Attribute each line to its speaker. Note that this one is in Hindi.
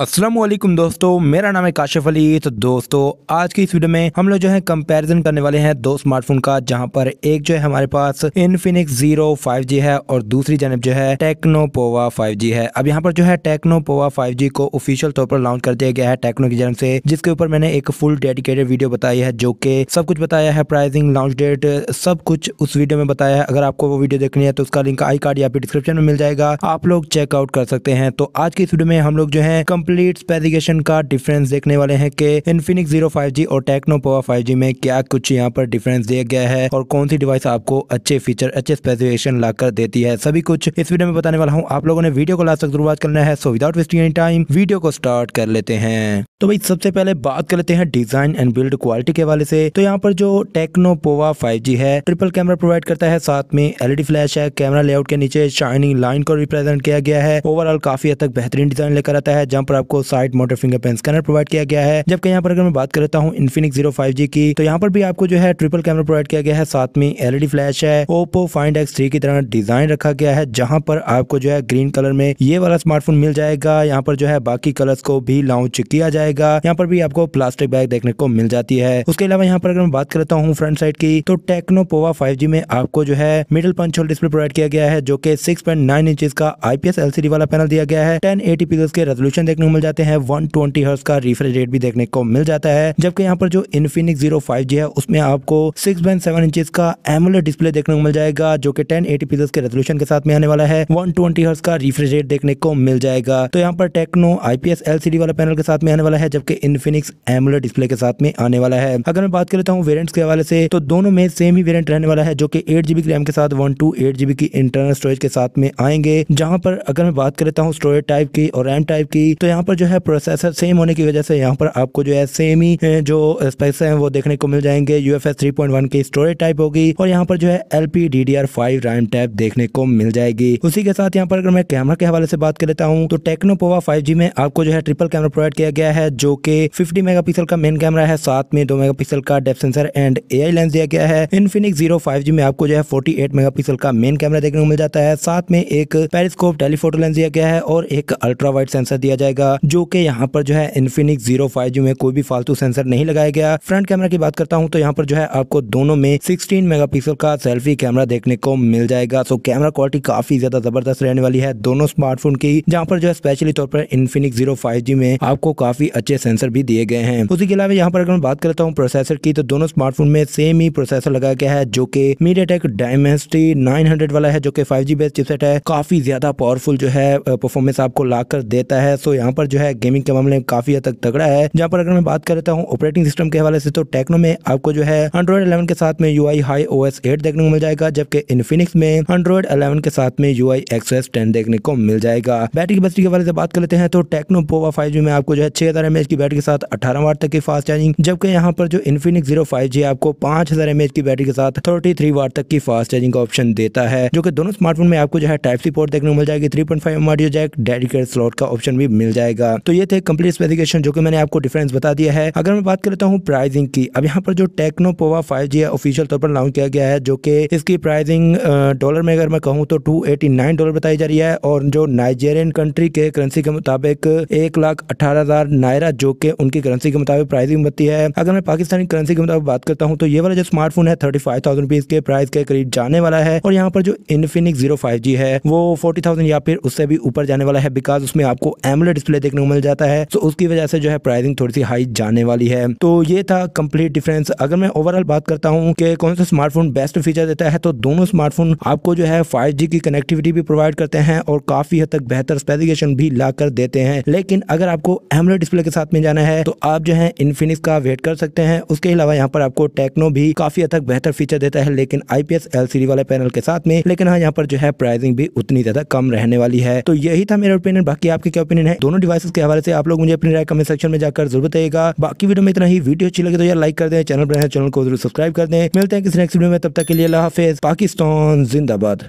Speaker 1: असलम दोस्तों मेरा नाम है काशिफ अली तो दोस्तों आज की इस वीडियो में हम लोग जो है कंपैरिजन करने वाले हैं दो स्मार्टफोन का जहां पर एक जो है हमारे पास इनफिनिक्स जीरो फाइव जी है और दूसरी जानब जो है टेक्नो पोवा फाइव जी है अब यहां पर जो है टेक्नो पोवा फाइव जी को ऑफिशियल तौर पर लॉन्च कर दिया गया है टेक्नो की जानब से जिसके ऊपर मैंने एक फुल डेडिकेटेड वीडियो बताई है जो कि सब कुछ बताया है प्राइसिंग लॉन्च डेट सब कुछ उस वीडियो में बताया है अगर आपको वो वीडियो देखनी है तो उसका लिंक आई कार्ड या फिर डिस्क्रिप्शन में मिल जाएगा आप लोग चेकआउट कर सकते हैं तो आज की इस वीडियो में हम लोग जो है कंप्लीट स्पेसिफिकेशन का डिफरेंस देखने वाले हैं कि इन्फिनिक्स जीरो फाइव जी और टेक्नो पावर फाइव जी में क्या कुछ यहाँ पर डिफरेंस दिया गया है और कौन सी डिवाइस आपको अच्छे फीचर अच्छे स्पेसिफिकेशन लाकर देती है सभी कुछ इस वीडियो में बताने वाला हूँ आप लोगों ने वीडियो को लास्ट तक जरूर करना है so without wasting any time video को स्टार्ट कर लेते हैं तो भाई सबसे पहले बात कर लेते हैं डिजाइन एंड बिल्ड क्वालिटी के हवाले से तो यहाँ पर जो टेक्नो पोवा फाइव है ट्रिपल कैमरा प्रोवाइड करता है साथ में एलईडी फ्लैश e है कैमरा लेआउट के नीचे शाइनिंग लाइन को रिप्रेजेंट किया गया है ओवरऑल काफी हद तक बेहतरीन डिजाइन लेकर आता है जहाँ पर पर आपको side motor finger pen scanner provide किया गया है जबकि यहाँ पर अगर मैं बात करता हूँ इन्फिनिक जीरो फाइव जी की तो यहाँ पर भी आपको जो है ट्रिपल कैमरा प्रोवाइड किया गया है साथ में एलईडी फ्लैश e है ओप्पो फाइंड एक्स थ्री की तरह डिजाइन रखा गया है जहाँ पर आपको जो है ग्रीन कलर में ये वाला स्मार्टफोन मिल जाएगा यहाँ पर जो है बाकी कलर को भी लॉन्च किया जाएगा यहाँ पर भी आपको प्लास्टिक बैग देखने को मिल जाती है उसके अलावा यहाँ पर अगर मैं बात करता हूँ फ्रंट साइड की तो टेक्नो पोवा फाइव में आपको जो है middle punch hole display provide किया गया है जो की सिक्स पॉइंट नाइन इंच का आईपीएस एलसीडी वाला पैनल दिया गया है टेन एटी पिक्सल के रेजोल्यूशन देखने देखने को मिल जाते हैं वन ट्वेंटी हर्स का रिफ्रेश रेट भी देखने को मिल जाता है जबकि यहाँ पर जो इन्फिनिक्स जीरो फाइव जी है उसमें आपको सिक्स पॉइंट सेवन इंचज का एमुलर डिस्प्ले देखने को मिल जाएगा जो कि टेन एटी के रेजोल्यूशन के साथ में आने वाला है वन ट्वेंटी हर्स का रिफ्रेश रेट देखने को मिल जाएगा तो यहाँ पर टेक्नो आईपीएस एलसीडी वाला पैनल के साथ में आने वाला है जबकि इन्फिनिक्स एमुलर डिस्प्ले के साथ में आने वाला है अगर मैं बात कर लेता हूँ वेरियंट के हवाले से तो दोनों में सेम ही वेरियंट रहने वाला है जो कि एट जीबी रैम के साथ वन टू एट जीबी की इंटरनल स्टोरेज के साथ में आएंगे जहां पर अगर मैं बात कर लेता हूँ स्टोरेज टाइप की और रैम टाइप की तो यहाँ पर जो है प्रोसेसर सेम होने की वजह से यहाँ पर आपको जो है सेम ही जो स्पेक्स हैं वो देखने को मिल जाएंगे यू एफ की स्टोरेज टाइप होगी और यहाँ पर जो है L P D D R five RAM type देखने को मिल जाएगी उसी के साथ यहाँ पर अगर मैं कैमरा के हवाले से बात कर लेता हूँ तो टेक्नोपोवा फाइव जी में आपको जो है ट्रिपल कैमरा प्रोवाइड किया गया है जो कि फिफ्टी मेगा पिक्सल का मेन कैमरा है साथ में दो मेगा पिक्सल का depth sensor and A I lens दिया गया है इन्फिनिक्स जीरो फाइव जी में आपको जो है फोर्टी एट मेगा पिक्सल का मेन कैमरा देखने को मिल जाता है साथ में एक पेरिस्कोप टेलीफोटो लेंस दिया गया है और एक अल्ट्रा वाइट सेंसर दिया जाएगा मिलेगा जो कि यहाँ पर जो है इन्फिनिक जीरो फाइव में कोई भी फालतू सेंसर नहीं लगाया गया फ्रंट कैमरा की बात करता हूँ तो यहाँ पर जो है आपको दोनों में सिक्सटीन मेगा का सेल्फी कैमरा देखने को मिल जाएगा सो कैमरा क्वालिटी काफी ज्यादा जबरदस्त रहने वाली है दोनों स्मार्टफोन की जहाँ पर जो है स्पेशली तौर पर इन्फिनिक्स जीरो में आपको काफी अच्छे सेंसर भी दिए गए हैं उसी के अलावा यहाँ पर अगर मैं बात करता हूँ प्रोसेसर की तो दोनों स्मार्टफोन में सेम ही प्रोसेसर लगाया गया है जो कि मीडियाटेक नाइन हंड्रेड वाला है जो कि 5G बेस्ट चिपसेट है काफी ज्यादा पावरफुल जो है परफॉर्मेंस आपको लाकर देता है सो यहाँ पर जो है गेमिंग के मामले में काफी हद तक तगड़ा है जहाँ पर अगर मैं बात करता हूँ ऑपरेटिंग सिस्टम के हवाले से तो टेक्नो में आपको जो है एंड्रॉइड इलेवन के साथ में U I HiOS eight देखने को मिल जाएगा जबकि इनफिनिक्स में एंड्रॉइड इलेवन के साथ में यू आई एक्सएस टेन देखने को मिल जाएगा बैटरी कैपेसिटी के हवाले से बात कर लेते हैं तो टेक्नो पोवा फाइव में आपको जो है छह हजार की बैटरी के साथ अठारह वाट तक की फास्ट चार्जिंग जबकि यहाँ पर जो इन्फिनिक्स जीरो फाइव जी आपको पांच हजार की बैटरी के साथ थर्टी थ्री वाट तक की फास्ट चार्जिंग का ऑप्शन देता है जो कि दोनों स्मार्टफोन में आपको जो है टाइप सी पोर्ट देखने को मिल जाएगी three point five M jack dedicate slot का ऑप्शन भी मिल जाएगा जाएगा तो ये थे कम्प्लीट स्पेसिफिकेशन जो कि मैंने आपको डिफरेंस बता दिया है अगर मैं बात करता हूँ प्राइसिंग की अब यहाँ पर जो टेक्नो पोवा फाइव जी है ऑफिशियल तौर पर लॉन्च किया गया है जो कि इसकी प्राइसिंग डॉलर में अगर मैं कहूँ तो टू डॉलर बताई जा रही है और जो नाइजेरियन कंट्री के करेंसी के मुताबिक एक लाख अठारह हजार नायरा जो कि उनकी करेंसी के मुताबिक प्राइसिंग बनती है अगर मैं पाकिस्तानी करेंसी के मुताबिक बात करता हूँ तो ये वाला जो स्मार्टफोन है थर्टी फाइव थाउजेंड रुपीज के प्राइस के करीब जाने वाला है और यहाँ पर जो इन्फिनिक्स जीरो फाइव जी है वो फोर्टी या फिर उससे भी ऊपर जाने वाला है बिकॉज उसमें आपको एमलेट डिस्प्ले देखने को मिल जाता है तो उसकी वजह से जो है प्राइसिंग थोड़ी सी हाई जाने वाली है तो ये था कंप्लीट डिफरेंस अगर मैं ओवरऑल बात करता हूँ कि कौन सा स्मार्टफोन बेस्ट फीचर देता है तो दोनों स्मार्टफोन आपको जो है फाइव की कनेक्टिविटी भी प्रोवाइड करते हैं और काफी हद तक बेहतर स्पेसिफिकेशन भी ला देते हैं लेकिन अगर आपको एमरे डिस्प्ले के साथ में जाना है तो आप जो है इन्फिनिक्स का वेट कर सकते हैं उसके अलावा यहाँ पर आपको टेक्नो भी काफी हद तक बेहतर फीचर देता है लेकिन आईपीएस एलसीडी वाले पैनल के साथ में लेकिन हाँ यहाँ पर जो है प्राइसिंग भी उतनी ज्यादा कम रहने वाली है तो यही था मेरा ओपिनियन बाकी आपके क्या ओपिनियन है दोनों दोनों डिवाइस के हवाले से आप लोग मुझे अपनी राय कमेंट सेक्शन में जाकर जरूर बताएगा बाकी वीडियो में इतना ही वीडियो अच्छी लगे तो यार लाइक कर दे चैनल पर चैनल को जरूर सब्सक्राइब कर दें मिलते हैं किसी नेक्स्ट वीडियो में तब तक के लिए हाफिज पाकिस्तान जिंदाबाद